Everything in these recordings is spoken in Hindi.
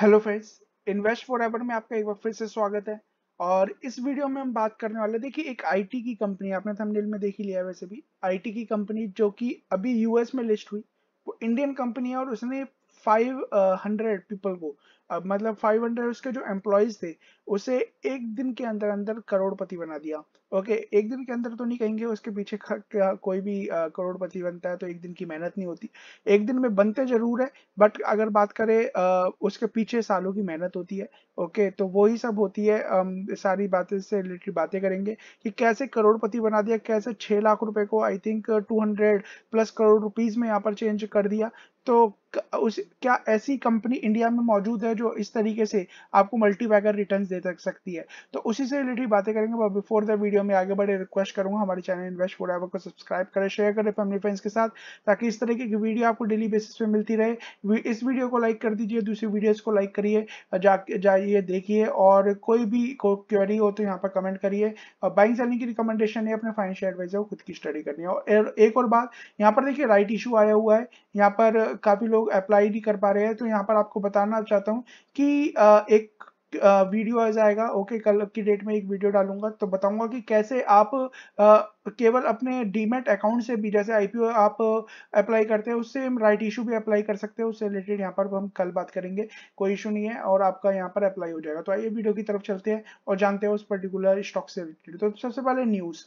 hello friends invest for ever में आपका एक बार फिर से स्वागत है और इस वीडियो में हम बात करने वाले देखिए एक आईटी की कंपनी आपने थंबनेल में देख ही लिया है वैसे भी आईटी की कंपनी जो कि अभी यूएस में लिस्ट हुई वो इंडियन कंपनी है और उसने फाइव हंड्रेड पीपल को अब मतलब 500 उसके जो एम्प्लॉयज थे उसे एक दिन के अंदर अंदर करोड़पति बना दिया ओके एक दिन के अंदर तो नहीं कहेंगे उसके पीछे कोई भी करोड़पति बनता है तो एक दिन की मेहनत नहीं होती एक दिन में बनते जरूर है बट अगर बात करें उसके पीछे सालों की मेहनत होती है ओके तो वही सब होती है अम, सारी बातें से रिलेटेड बातें करेंगे कि कैसे करोड़पति बना दिया कैसे छह लाख रुपए को I think two plus crore rupees में यहाँ पर चेंज कर दिया तो उस क्या ऐसी कंपनी इंडिया में मौजूद है जो इस तरीके से आपको मल्टीबैगर रिटर्न दे तक सकती है तो उसी से रिलेटेड बातें करेंगे बिफोर द वीडियो में आगे बढ़े रिक्वेस्ट करूंगा हमारे चैनल इन्वेस्ट एवर को सब्सक्राइब करें शेयर करें फैमिली फ्रेंड्स के साथ ताकि इस तरीके की वीडियो आपको डेली बेसिस पे मिलती रहे इस वीडियो को लाइक कर दीजिए दूसरी वीडियोज को लाइक करिए जाइए देखिए और कोई भी क्वेरी हो तो यहाँ पर कमेंट करिए बाइंग सेलिंग की रिकमेंडेशन है अपने फाइनेंशियल एडवाइजर को खुद की स्टडी करनी है और एक और बात यहाँ पर देखिए राइट इशू आया हुआ है यहाँ पर काफ़ी लोग अप्लाई नहीं कर पा रहे हैं तो यहाँ पर आपको बताना चाहता हूँ कि एक वीडियो आ जाएगा ओके कल की डेट में एक वीडियो डालूंगा तो बताऊंगा कि कैसे आप केवल अपने डीमेट अकाउंट से भी जैसे आईपीओ आप अप्लाई करते हैं उससे राइट इशू भी अप्लाई कर सकते हैं उससे रिलेटेड यहाँ पर हम कल बात करेंगे कोई इशू नहीं है और आपका यहाँ पर अप्लाई हो जाएगा तो आइए वीडियो की तरफ चलते हैं और जानते हैं उस पर्टिकुलर स्टॉक से रिलेटेड तो सबसे पहले न्यूज़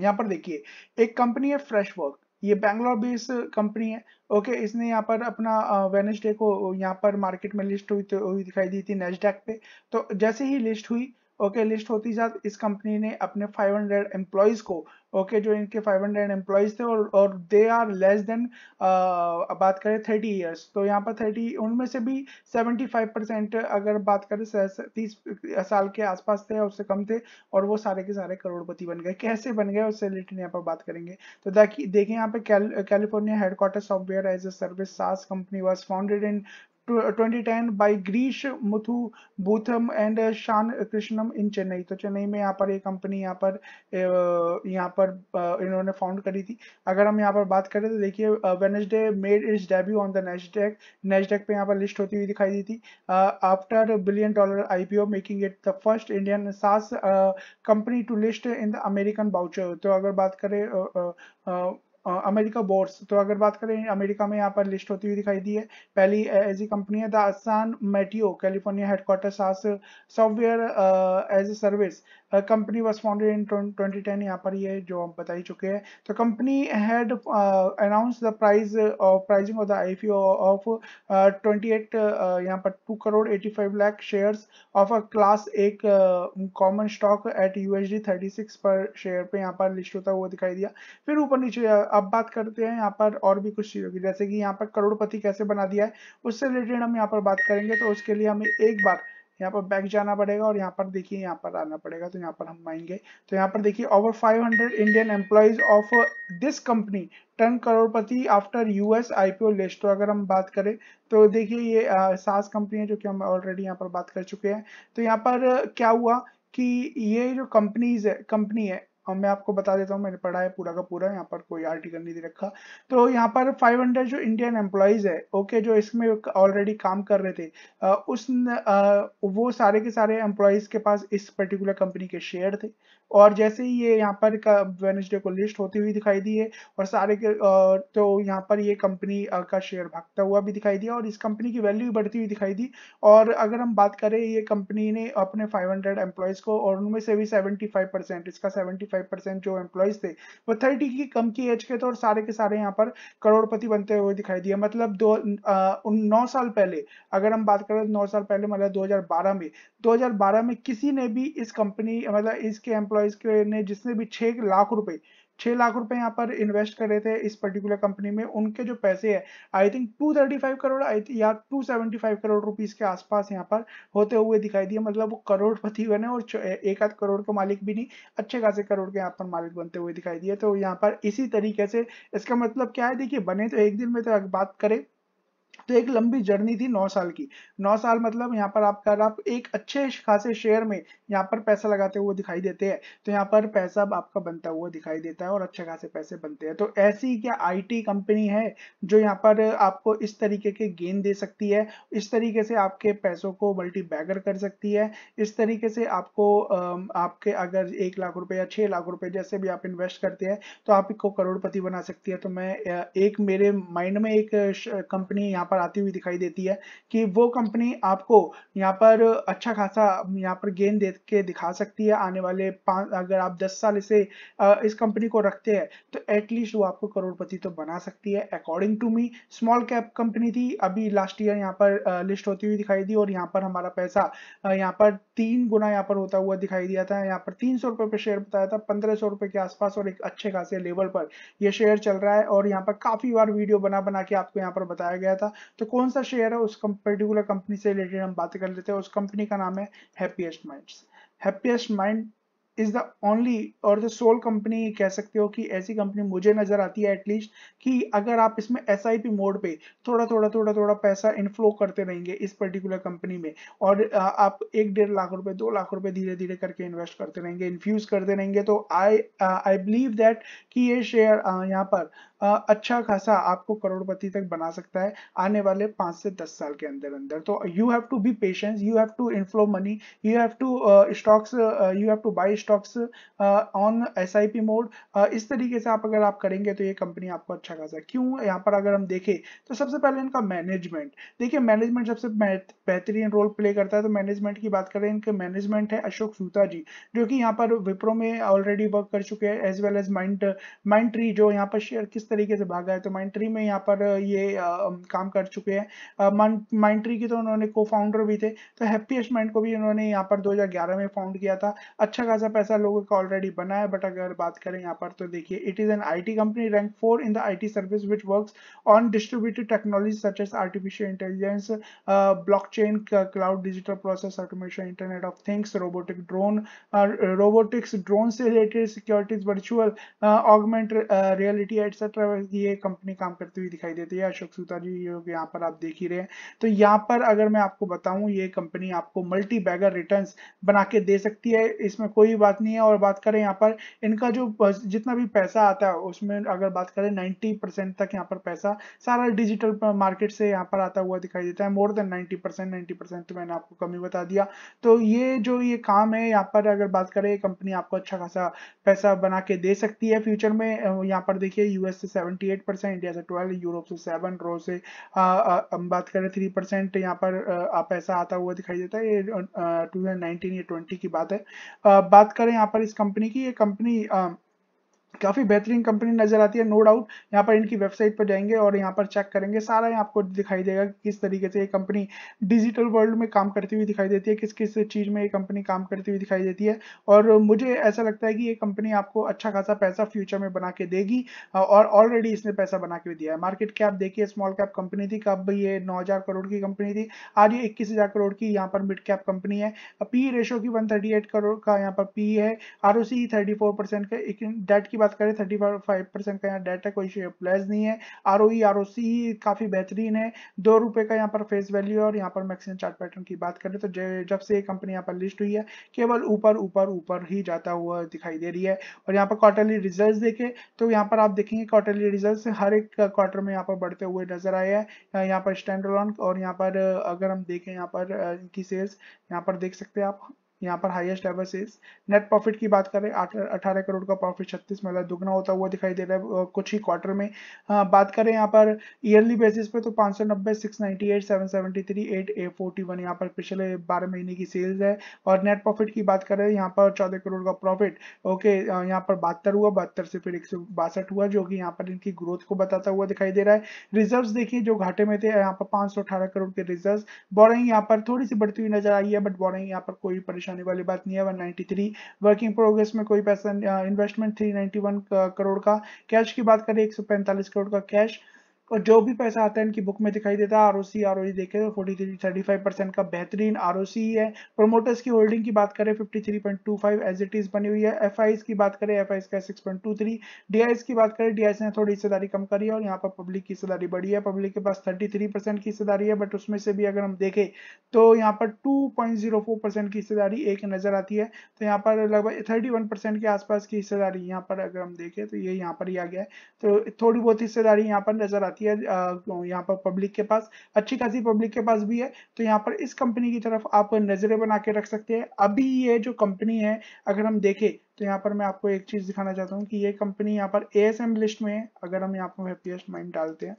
यहाँ पर देखिए एक कंपनी है फ्रेश वर्क ये बैंगलोर बेस कंपनी है ओके इसने यहाँ पर अपना वेनेसडे को यहाँ पर मार्केट में लिस्ट हुई तो हुई दिखाई दी थी नेस्डेक पे तो जैसे ही लिस्ट हुई ओके लिस्ट होती जात इस कंपनी ने अपने 500 हंड्रेड एम्प्लॉयज को ओके जो इनके 500 हंड्रेड एम्प्लॉयज थे और और दे आर लेस देन बात करें 30 इयर्स तो यहाँ पर 30 उनमें से भी 75 परसेंट अगर बात करें तीस साल के आसपास थे उससे कम थे और वो सारे के सारे करोड़पति बन गए कैसे बन गए उससे रिलेटेड यहाँ पर बात करेंगे तो देखिए यहाँ पे California headquarter software as a service SaaS company was founded in 2010 by Girish Mathrubootham and Shan Krishnam इन चेन्नई तो चेन्नई में यहाँ पर एक कंपनी यहाँ पर uh, यहाँ पर uh, इन्होंने फाउंड करी थी अगर हम यहाँ पर बात करें तो देखिए Wednesday made its debut on the Nasdaq Nasdaq पे यहाँ पर लिस्ट होती हुई दिखाई दी थी after billion dollar IPO making it the first Indian SaaS company to list in the American बाउचर तो अगर बात करें uh, uh, uh, America boards तो अगर बात करें अमेरिका में यहाँ पर लिस्ट होती हुई दिखाई दी है पहली ऐसी कंपनी है the San Mateo California headquarter SaaS software as a service company was founded in 2010 यहाँ पर ये जो हम बताई चुके हैं तो company had announce the prize of pricing of the I IPO of twenty eight यहाँ पर two crore eighty five lakh shares of a class एक common stock at U H D thirty six per share पे यहाँ पर लिस्ट होता हुआ दिखाई दिया फिर ऊपर नीचे अब बात करते हैं यहाँ पर और भी कुछ चीज़ों की जैसे कि यहाँ पर करोड़पति कैसे बना दिया है उससे रिलेटेड हम यहाँ पर बात करेंगे तो उसके लिए हमें एक बार यहाँ पर बैक जाना पड़ेगा और यहाँ पर देखिए यहाँ पर आना पड़ेगा तो यहाँ पर हम आएंगे तो यहाँ पर देखिए over 500 Indian employees of this company turn crorepati after US IPO list तो अगर हम बात करें तो देखिए ये सास कंपनी है जो कि हम ऑलरेडी यहाँ पर बात कर चुके हैं तो यहाँ पर क्या हुआ कि ये जो कंपनीज है कंपनी है और मैं आपको बता देता हूँ मैंने पढ़ा है पूरा का पूरा यहाँ पर कोई आर्टिकल नहीं दे रखा तो यहाँ पर 500 जो इंडियन एम्प्लॉयज है ओके जो इसमें ऑलरेडी काम कर रहे थे उस वो सारे के सारे एम्प्लॉयज के पास इस पर्टिकुलर कंपनी के शेयर थे और जैसे ही ये यहाँ पर वेनेसडे को लिस्ट होती हुई दिखाई दी है और सारे के तो यहाँ पर ये कंपनी का शेयर भागता हुआ भी दिखाई दिया और इस कंपनी की वैल्यू बढ़ती हुई दिखाई दी और अगर हम बात करें ये कंपनी ने अपने 500 हंड्रेड एम्प्लॉयज़ को और उनमें से भी 75 परसेंट इसका 75 परसेंट जो एम्प्लॉयज़ थे वो थर्टी की कम की एज के थे और सारे के सारे यहाँ पर करोड़पति बनते हुए दिखाई दिया मतलब दो नौ साल पहले अगर हम बात करें नौ साल पहले मतलब दो में दो में किसी ने भी इस कंपनी मतलब इसके एम्प्लॉय एम्प्लॉयज के ने जिसने भी छह लाख रुपए छह लाख रुपए यहाँ पर इन्वेस्ट कर रहे थे इस पर्टिकुलर कंपनी में उनके जो पैसे है I think two thirty five crore I या two seventy five crore rupees के आसपास यहाँ पर होते हुए दिखाई दिए मतलब वो करोड़पति बने और एक आध करोड़ के मालिक भी नहीं अच्छे खासे करोड़ के यहाँ पर मालिक बनते हुए दिखाई दिए तो यहाँ पर इसी तरीके से इसका मतलब क्या है देखिए बने तो एक दिन में तो बात करें तो एक लंबी जर्नी थी नौ साल की नौ साल मतलब यहाँ पर आपका आप एक अच्छे खासे शेयर में यहाँ पर पैसा लगाते हुए दिखाई देते हैं तो यहाँ पर पैसा आपका बनता हुआ दिखाई देता है और अच्छे खासे पैसे बनते हैं तो ऐसी क्या आईटी कंपनी है जो यहाँ पर आपको इस तरीके के गेन दे सकती है इस तरीके से आपके पैसों को मल्टी बैगर कर सकती है इस तरीके से आपको आपके अगर एक लाख रुपए या छह लाख रुपए जैसे भी आप इन्वेस्ट करते हैं तो आपको करोड़पति बना सकती है तो मैं एक मेरे माइंड में एक कंपनी यहाँ यहाँ पर आती हुई दिखाई देती है कि वो कंपनी आपको यहाँ पर अच्छा खासा यहाँ पर गेन दे के दिखा सकती है आने वाले पाँच अगर आप दस साल से इस कंपनी को रखते हैं तो एटलीस्ट वो आपको करोड़पति तो बना सकती है according to me small cap company थी अभी लास्ट ईयर यहाँ पर लिस्ट होती हुई दिखाई दी और यहाँ पर हमारा पैसा यहाँ पर तीन गुना यहाँ पर होता हुआ दिखाई दिया था यहाँ पर तीन सौ रुपए पर शेयर बताया था पंद्रह सौ रुपए के आसपास और एक अच्छे खासे लेवल पर यह शेयर चल रहा है और यहाँ पर काफी बार वीडियो बना बना के आपको यहाँ पर बताया गया था तो कौन सा शेयर है उस पर्टिकुलर कंपनी से रिलेटेड हम बात कर लेते हैं उस कंपनी का नाम है happiest minds happiest mind is the only और द सोल कंपनी कह सकते हो कि ऐसी कंपनी मुझे नजर आती है एटलीस्ट कि अगर आप इसमें एस मोड पे थोड़ा थोड़ा थोड़ा थोड़ा पैसा इनफ्लो करते रहेंगे इस पर्टिकुलर कंपनी में और आप एक डेढ़ लाख रुपए दो लाख रुपए धीरे धीरे करके इन्वेस्ट करते रहेंगे इन्फ्यूज करते रहेंगे तो आई आई बिलीव दैट कि ये शेयर यहाँ पर अच्छा खासा आपको करोड़पति तक बना सकता है आने वाले पांच से दस साल के अंदर अंदर तो you have to be patience you have to inflow money you have to stocks you have to buy stocks on S I P mode इस तरीके से आप अगर आप करेंगे तो ये कंपनी आपको अच्छा खासा क्यों यहाँ पर अगर हम देखें तो सबसे पहले इनका मैनेजमेंट देखिए मैनेजमेंट सबसे बेहतरीन रोल प्ले करता है तो मैनेजमेंट की बात करें इनके मैनेजमेंट है अशोक सूता जी जो कि यहाँ पर विप्रो में ऑलरेडी वर्क कर चुके हैं as well as mind Mindtree जो यहाँ पर शेयर किस तरीके से भागा है तो माइंड ट्री में यहाँ पर ये आ, काम कर चुके हैं माइंड ट्री की तो उन्होंने को फाउंडर भी थे तो हैप्पीएस्ट माइंड को भी उन्होंने यहाँ पर 2011 में फाउंड किया था अच्छा खासा पैसा लोगों का ऑलरेडी बना है बट अगर बात करें यहाँ पर तो देखिए it is an I company rank four in the IT service which work on distributed technology such as artificial intelligence blockchain cloud digital process automation internet of things robotic drone robotics drone से related securities virtual augment reality etcetera travel की ये कंपनी काम करती हुई दिखाई देती है अशोक सूता जी योग यहाँ पर आप देख ही रहे हैं तो यहाँ पर अगर मैं आपको बताऊं ये कंपनी आपको मल्टी बैगर रिटर्न बना के दे सकती है इसमें कोई बात नहीं है और बात करें यहाँ पर इनका जो जितना भी पैसा आता है उसमें अगर बात करें नाइन्टी तक यहाँ पर पैसा सारा डिजिटल मार्केट से यहाँ पर आता हुआ दिखाई देता है more than ninety percent ninety percent मैंने आपको कमी बता दिया तो ये जो ये काम है यहाँ पर अगर बात करें कंपनी आपको अच्छा खासा पैसा बना के दे सकती है फ्यूचर में यहाँ पर देखिए यूएस से से 78 परसेंट इंडिया से 12 यूरोप से 7 रो से आ, आ, बात करें थ्री परसेंट यहाँ पर आ, पैसा आता हुआ दिखाई देता है ये टू या 2020 की बात है बात करें यहाँ पर इस कंपनी की ये कंपनी काफ़ी बेहतरीन कंपनी नज़र आती है नो डाउट यहाँ पर इनकी वेबसाइट पर जाएंगे और यहाँ पर चेक करेंगे सारा यहाँ आपको दिखाई देगा कि किस तरीके से ये कंपनी डिजिटल वर्ल्ड में काम करती हुई दिखाई देती है किस किस चीज़ में ये कंपनी काम करती हुई दिखाई देती है और मुझे ऐसा लगता है कि ये कंपनी आपको अच्छा खासा पैसा फ्यूचर में बना के देगी और ऑलरेडी इसने पैसा बना के दिया है मार्केट कैप देखिए स्मॉल कैप कंपनी थी कब ये नौ करोड़ की कंपनी थी आज ये इक्कीस करोड़ की यहाँ पर मिड कैप कंपनी है पी रेशो e की वन करोड़ का यहाँ पर पी e है आर ओ सी थर्टी का डेट की की बात करें थर्टी फाइव परसेंट का यहाँ डेट है कोई प्लेज नहीं है आर ओ आर ओ सी काफी बेहतरीन है दो रुपए का यहाँ पर फेस वैल्यू और यहाँ पर मैक्सिमम चार्ट पैटर्न की बात करें तो जब से ये कंपनी यहाँ पर लिस्ट हुई है केवल ऊपर ऊपर ऊपर ही जाता हुआ दिखाई दे रही है और यहाँ पर क्वार्टरली रिजल्ट देखे तो यहाँ पर आप देखेंगे क्वार्टरली रिजल्ट हर एक क्वार्टर में यहाँ पर बढ़ते हुए नजर आया है यहाँ पर स्टैंड और यहाँ पर अगर हम देखें यहाँ पर इनकी सेल्स यहाँ पर देख सकते हैं आप यहाँ पर highest ever sales net profit की बात करें अठारह करोड़ का प्रॉफिट छत्तीस मतलब दुगना होता हुआ दिखाई दे रहा है कुछ ही क्वार्टर में आ, बात करें यहाँ पर ईयरली बेसिस पे तो पांच सौ नब्बे six eight seven seventy three eight a forty one यहाँ पर पिछले बारह महीने की सेल्स है और नेट प्रॉफिट की बात करें यहाँ पर चौदह करोड़ का प्रॉफिट ओके यहाँ पर बहत्तर हुआ बहत्तर से फिर एक सौ बासठ हुआ जो कि यहाँ पर इनकी ग्रोथ को बताता हुआ दिखाई दे रहा है रिजर्व देखिए जो घाटे में थे यहाँ पर पांच करोड़ के रिजर्व बोरिंग यहाँ पर थोड़ी सी बढ़ती हुई नजर आई है बट बोरिंग यहाँ पर कोई परेशान परेशानी वाली बात नहीं है 193 वर्किंग प्रोग्रेस में कोई पैसा इन्वेस्टमेंट uh, 391 uh, करोड़ का कैश की बात करें 145 करोड़ का कैश और जो भी पैसा आता है इनकी बुक में दिखाई देता है R O C R O देखे तो forty three thirty five percent का बेहतरीन आर ओ सी है प्रोमोटर्स की होल्डिंग की बात करें fifty three point two five as it is बनी हुई है एफ आई एस की बात करें एफ आई एस का six point two three D I की बात करें डी आई ने थोड़ी हिस्सेदारी कम करी है और यहाँ पर पब्लिक की हिस्सेदारी बढ़ी है पब्लिक के पास थर्टी थ्री परसेंट की हिस्सेदारी है बट उसमें से भी अगर हम देखें तो यहाँ पर two point zero four percent की हिस्सेदारी एक नजर आती है तो यहाँ पर लगभग थर्टी वन परसेंट के आसपास की हिस्सेदारी यहाँ पर अगर हम देखें तो ये यहाँ पर ही आ गया है तो थोड़ी बहुत हिस्सेदारी यहाँ पर नजर आती है जाती है यहाँ पर पब्लिक के पास अच्छी खासी पब्लिक के पास भी है तो यहाँ पर इस कंपनी की तरफ आप नजरें बना के रख सकते हैं अभी ये जो कंपनी है अगर हम देखें तो यहाँ पर मैं आपको एक चीज दिखाना चाहता हूँ कि ये कंपनी यहाँ पर ए लिस्ट में है अगर हम यहाँ पर हैप्पीएस्ट माइंड डालते हैं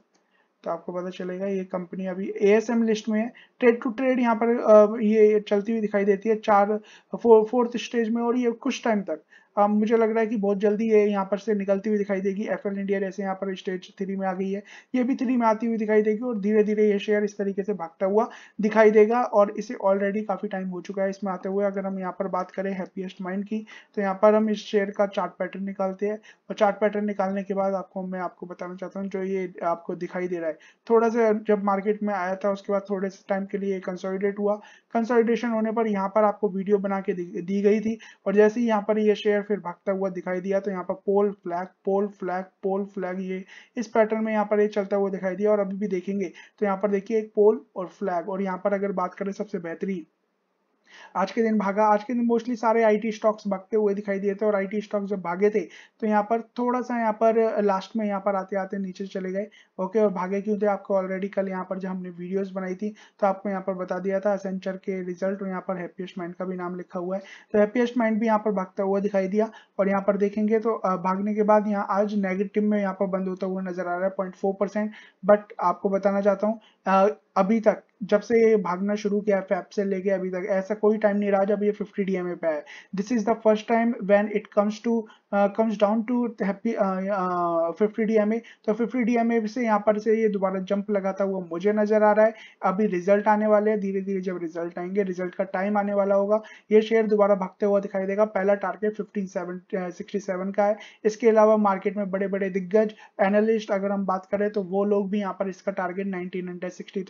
तो आपको पता चलेगा ये कंपनी अभी ए लिस्ट में है ट्रेड टू ट्रेड यहाँ पर ये चलती हुई दिखाई देती है चार फो, फोर्थ स्टेज में और ये कुछ टाइम तक um, मुझे लग रहा है कि बहुत जल्दी ये यहाँ पर से निकलती हुई दिखाई देगी एफ इंडिया जैसे यहाँ पर स्टेज थ्री में आ गई है ये भी थ्री में आती हुई दिखाई देगी और धीरे धीरे ये शेयर इस तरीके से भागता हुआ दिखाई देगा और इसे ऑलरेडी काफ़ी टाइम हो चुका है इसमें आते हुए अगर हम यहाँ पर बात करें हैप्पीएस्ट माइंड की तो यहाँ पर हम इस शेयर का चार्ट पैटर्न निकालते हैं और चार्ट पैटर्न निकालने के बाद आपको मैं आपको बताना चाहता हूँ जो ये आपको दिखाई दे रहा है थोड़ा सा जब मार्केट में आया था उसके बाद थोड़े से टाइम के लिए कंसोलिडेट हुआ कंसोलिडेशन होने पर यहाँ पर आपको वीडियो बना के दी गई थी और जैसे ही यहाँ पर ये शेयर है फिर भागता हुआ दिखाई दिया तो यहाँ पर pole flag pole flag pole flag ये इस पैटर्न में यहाँ पर ये चलता हुआ दिखाई दिया और अभी भी देखेंगे तो यहाँ पर देखिए एक पोल और फ्लैग और यहाँ पर अगर बात करें सबसे बेहतरीन आज के दिन भागा आज के दिन मोस्टली सारे आईटी स्टॉक्स भागते हुए दिखाई दिए थे और आईटी स्टॉक्स जब भागे थे तो यहाँ पर थोड़ा सा यहाँ पर लास्ट में यहाँ पर आते आते नीचे चले गए ओके और भागे क्यों थे आपको ऑलरेडी कल यहाँ पर जब हमने वीडियोस बनाई थी तो आपको यहाँ पर बता दिया था असेंचर के रिजल्ट और यहाँ पर हैप्पीएस्ट माइंड का भी नाम लिखा हुआ है तो हैप्पीएस्ट माइंड भी यहाँ पर भागता हुआ दिखाई दिया और यहाँ पर देखेंगे तो भागने के बाद यहाँ आज नेगेटिव में यहाँ पर बंद होता हुआ नजर आ रहा है पॉइंट बट आपको बताना चाहता हूँ अभी तक जब से ये भागना शुरू किया फैप से लेके अभी तक ऐसा कोई टाइम नहीं रहा जब ये 50 डीएमए पे आए this is the first time when it comes to comes down to happy fifty DMA तो 50 डीएमए से यहाँ पर से ये दोबारा जंप लगाता हुआ मुझे नजर आ रहा है अभी रिजल्ट आने वाले हैं धीरे धीरे जब रिजल्ट आएंगे रिजल्ट का टाइम आने वाला होगा ये शेयर दोबारा भागते हुआ दिखाई देगा पहला टारगेट फिफ्टीन सेवन का है इसके अलावा मार्केट में बड़े बड़े दिग्गज एनालिस्ट अगर हम बात करें तो वो लोग भी यहाँ पर इसका टारगेट नाइनटीन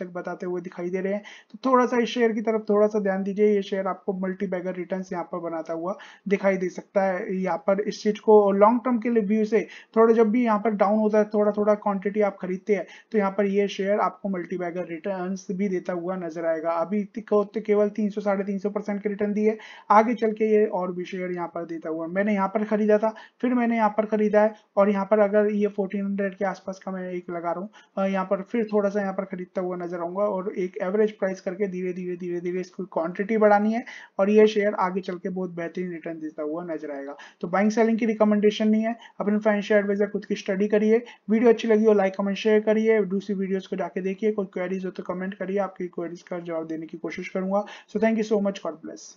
तक बताते हुए दिखाई दे रहे हैं तो थोड़ा सा इस शेयर की तरफ थोड़ा सा ध्यान दीजिए ये शेयर आपको मल्टी बैगर रिटर्न यहाँ पर बनाता हुआ दिखाई दे सकता है यहाँ पर इस चीज को लॉन्ग टर्म के लिए व्यू से थोड़ा जब भी यहाँ पर डाउन होता है थोड़ा थोड़ा क्वांटिटी आप खरीदते हैं तो यहाँ पर ये शेयर आपको मल्टी बैगर रिटर्न भी देता हुआ नजर आएगा अभी केवल तीन सौ साढ़े तीन सौ परसेंट के रिटर्न दिए आगे चल के ये और भी शेयर यहाँ पर देता हुआ मैंने यहाँ पर खरीदा था फिर मैंने यहाँ पर खरीदा है और यहाँ पर अगर ये 1400 के आसपास का मैं एक लगा रहा हूँ यहाँ पर फिर थोड़ा सा यहाँ पर खरीदता हुआ नजर रहूंगा और एक एवरेज प्राइस करके धीरे धीरे धीरे धीरे इसको क्वांटिटी बढ़ानी है और ये शेयर आगे चल के बहुत बेहतरीन रिटर्न देता हुआ नजर आएगा तो बाइंग सेलिंग की रिकमेंडेशन नहीं है अपने फाइनेंशियल एडवाइजर खुद की स्टडी करिए वीडियो अच्छी लगी हो लाइक कमेंट शेयर करिए दूसरी वीडियोज को जाके देखिए कोई क्वेरीज हो तो कमेंट करिए आपकी क्वेरीज का जवाब देने की कोशिश करूंगा so thank you so much God bless